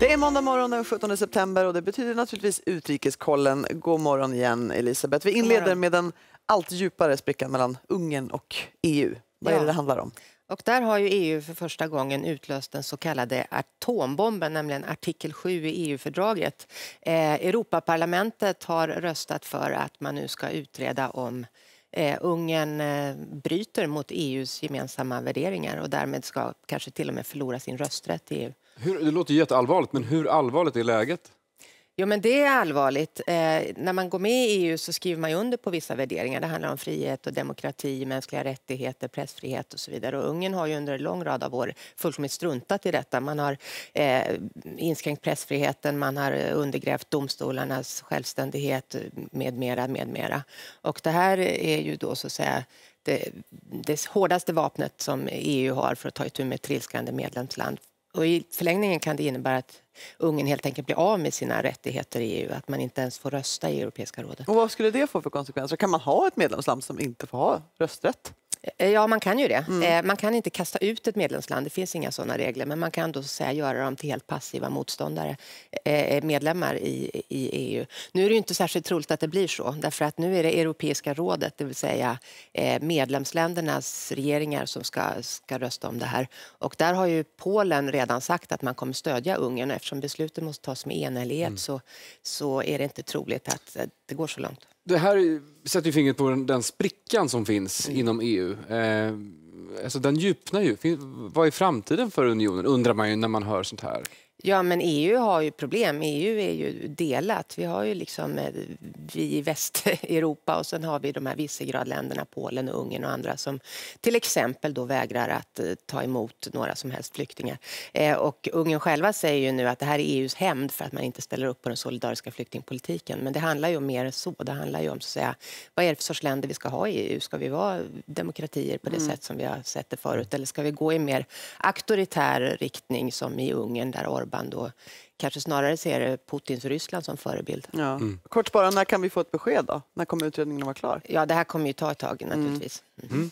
Det är måndag morgon den 17 september och det betyder naturligtvis Utrikeskollen. God morgon igen, Elisabeth. Vi inleder med den allt djupare sprickan mellan Ungern och EU. Vad ja. är det det handlar om? Och där har ju EU för första gången utlöst den så kallade atombomben, nämligen artikel 7 i EU-fördraget. Eh, Europaparlamentet har röstat för att man nu ska utreda om eh, Ungern eh, bryter mot EUs gemensamma värderingar och därmed ska kanske till och med förlora sin rösträtt i EU. Hur, det låter jätteallvarligt, men hur allvarligt är läget? Jo, men det är allvarligt. Eh, när man går med i EU så skriver man under på vissa värderingar. Det handlar om frihet och demokrati, mänskliga rättigheter, pressfrihet och så vidare. Och Ungern har ju under en lång rad av år fullkomligt struntat i detta. Man har eh, inskränkt pressfriheten, man har undergrävt domstolarnas självständighet med mera, med mera. Och det här är ju då så att säga det, det hårdaste vapnet som EU har för att ta itu med ett trilskande medlemsland och I förlängningen kan det innebära att Ungern helt enkelt blir av med sina rättigheter i EU, att man inte ens får rösta i Europeiska rådet. Och vad skulle det få för konsekvenser? Kan man ha ett medlemsland som inte får ha rösträtt? Eh, ja, man kan ju det. Mm. Eh, man kan inte kasta ut ett medlemsland, det finns inga sådana regler, men man kan då så säga göra dem till helt passiva motståndare, eh, medlemmar i, i EU. Nu är det inte särskilt troligt att det blir så, därför att nu är det Europeiska rådet, det vill säga medlemsländernas regeringar som ska, ska rösta om det här. Och där har ju Polen redan sagt att man kommer stödja Ungern, eftersom besluten måste tas med enhällighet mm. så, så är det inte troligt att det går så långt det här sätter fingret på den, den sprickan som finns mm. inom EU. Eh, alltså den djupnar ju. Vad är framtiden för unionen, undrar man ju när man hör sånt här. Ja, men EU har ju problem. EU är ju delat. Vi har ju liksom eh, vi i Västeuropa och sen har vi de här Visegradländerna, Polen och Ungern och andra som till exempel då vägrar att eh, ta emot några som helst flyktingar. Eh, och Ungern själva säger ju nu att det här är EUs hämnd för att man inte ställer upp på den solidariska flyktingpolitiken. Men det handlar ju om mer än så. Det handlar ju om så att säga, vad är det för sorts länder vi ska ha i EU? Ska vi vara demokratier på det mm. sätt som vi har sett det förut? Eller ska vi gå i mer auktoritär riktning som i Ungern där Orbán då kanske snarare ser Putins Ryssland som förebild. Ja. Mm. Kort bara, när kan vi få ett besked då? När kommer utredningen att vara klar? Ja, det här kommer ju ta ett tag naturligtvis. Mm. Mm. mm.